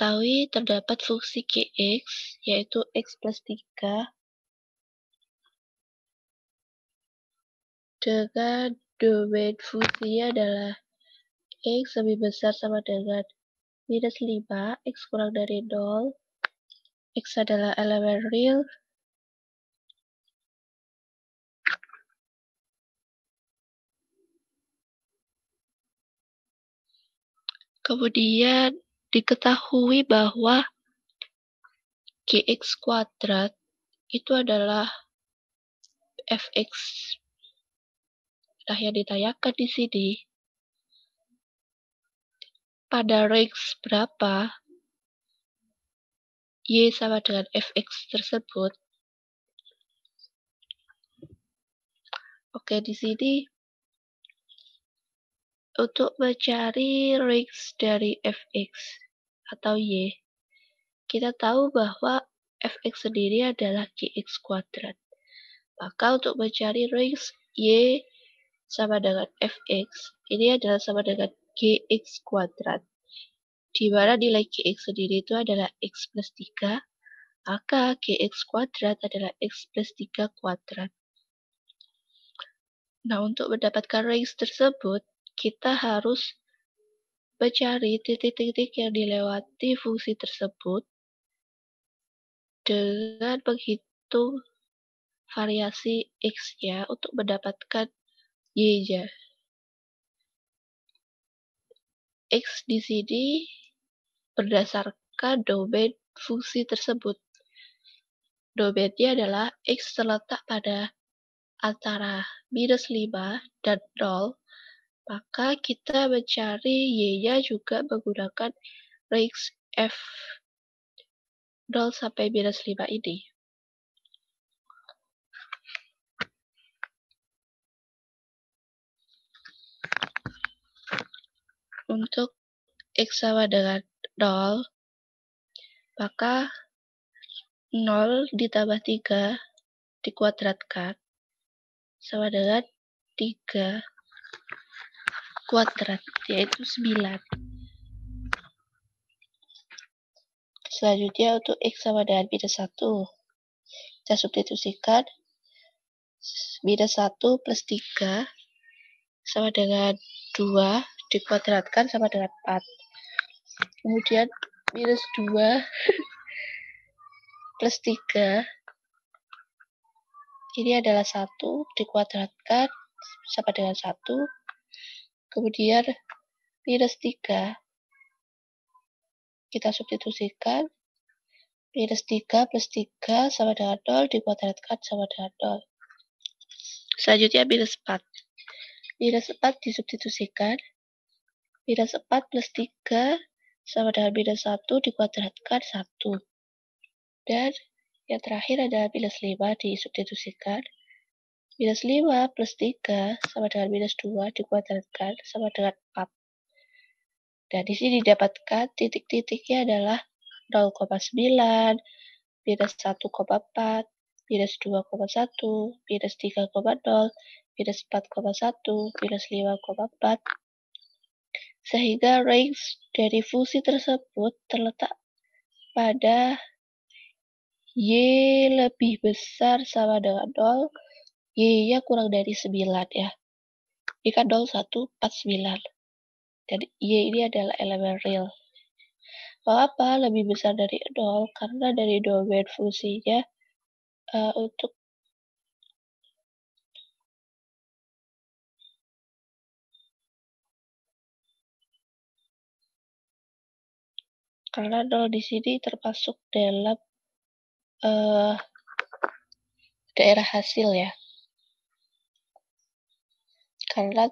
diketahui terdapat fungsi Gx, yaitu X plus 3, dengan domain fungsi adalah X lebih besar sama dengan minus 5, X kurang dari 0, X adalah elemen real, Kemudian diketahui bahwa GX kuadrat itu adalah fx nah yang ditayangkan di sini pada range berapa y sama dengan fx tersebut oke di sini untuk mencari range dari fx atau y. Kita tahu bahwa fx sendiri adalah gx kuadrat. Maka untuk mencari range y sama dengan fx, ini adalah sama dengan gx kuadrat. Di mana nilai gx sendiri itu adalah x plus 3, maka gx kuadrat adalah x plus 3 kuadrat. Nah, untuk mendapatkan range tersebut, kita harus mencari titik-titik yang dilewati fungsi tersebut dengan menghitung variasi x-nya untuk mendapatkan y-nya. X di sini berdasarkan domain fungsi tersebut. Domainnya adalah X terletak pada antara minus 5 dan 0 maka kita mencari Y-nya juga menggunakan range F 0 sampai minus 5 ini. Untuk X sama dengan 0, maka 0 ditambah 3 dikuadratkan sama dengan 3 kuadrat, yaitu 9. Selanjutnya untuk X sama dengan minus 1. Kita substitusikan minus 1 plus 3 sama dengan 2 dikuadratkan sama dengan 4. Kemudian minus 2 plus 3 ini adalah 1 dikuadratkan sama dengan 1 kemudian minus 3 kita substitusikan minus 3 plus 3 sama dengan 0 dikuadratkan sama dengan 0 selanjutnya minus 4 minus 4 disubstitusikan minus 4 plus 3 sama dengan minus 1 dikuadratkan 1 dan yang terakhir adalah minus 5 disubstitusikan Minus 5 plus 3 sama dengan minus 2 dikuadratkan sama dengan 4. Dan di sini didapatkan titik-titiknya adalah 0,9, minus 1,4, minus 2,1, minus 3,0, minus 4,1, minus 5,4. Sehingga range dari fungsi tersebut terletak pada Y lebih besar sama dengan 0, Y-nya kurang dari 9 ya. Y kan 0, 1, 4, 9. Jadi Y ini adalah elemen real. Mengapa lebih besar dari 0? Karena dari domain fungsinya uh, untuk karena 0 di sini termasuk dalam uh, daerah hasil ya karena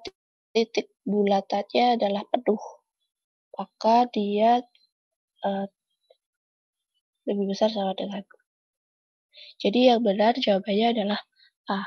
titik bulatannya adalah penuh. Maka dia uh, lebih besar sama dengan. Jadi yang benar jawabannya adalah A.